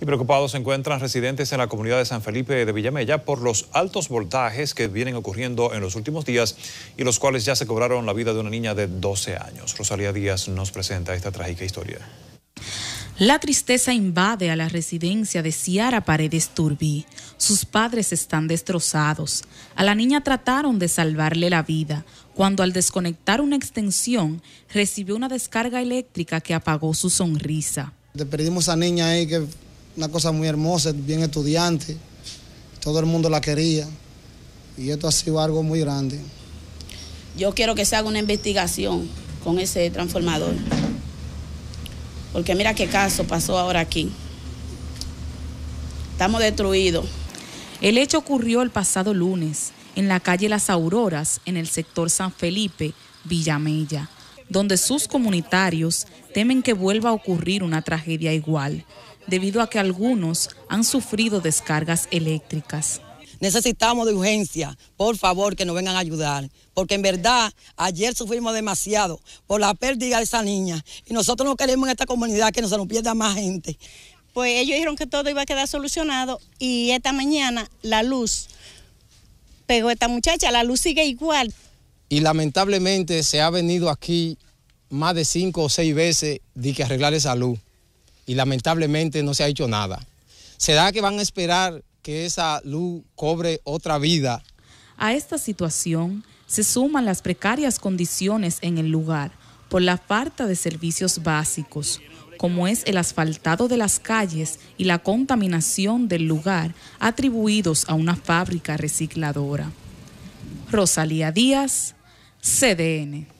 Y preocupados se encuentran residentes en la comunidad de San Felipe de Villamella por los altos voltajes que vienen ocurriendo en los últimos días y los cuales ya se cobraron la vida de una niña de 12 años. Rosalía Díaz nos presenta esta trágica historia. La tristeza invade a la residencia de Ciara Paredes Turbí. Sus padres están destrozados. A la niña trataron de salvarle la vida cuando al desconectar una extensión recibió una descarga eléctrica que apagó su sonrisa. perdimos a niña ahí que una cosa muy hermosa, bien estudiante, todo el mundo la quería y esto ha sido algo muy grande. Yo quiero que se haga una investigación con ese transformador, porque mira qué caso pasó ahora aquí. Estamos destruidos. El hecho ocurrió el pasado lunes en la calle Las Auroras, en el sector San Felipe, Villamella, donde sus comunitarios temen que vuelva a ocurrir una tragedia igual debido a que algunos han sufrido descargas eléctricas. Necesitamos de urgencia, por favor, que nos vengan a ayudar, porque en verdad ayer sufrimos demasiado por la pérdida de esa niña y nosotros no queremos en esta comunidad que no se nos pierda más gente. Pues ellos dijeron que todo iba a quedar solucionado y esta mañana la luz pegó a esta muchacha, la luz sigue igual. Y lamentablemente se ha venido aquí más de cinco o seis veces de que arreglar esa luz y lamentablemente no se ha hecho nada. ¿Será que van a esperar que esa luz cobre otra vida? A esta situación se suman las precarias condiciones en el lugar por la falta de servicios básicos, como es el asfaltado de las calles y la contaminación del lugar atribuidos a una fábrica recicladora. Rosalía Díaz, CDN.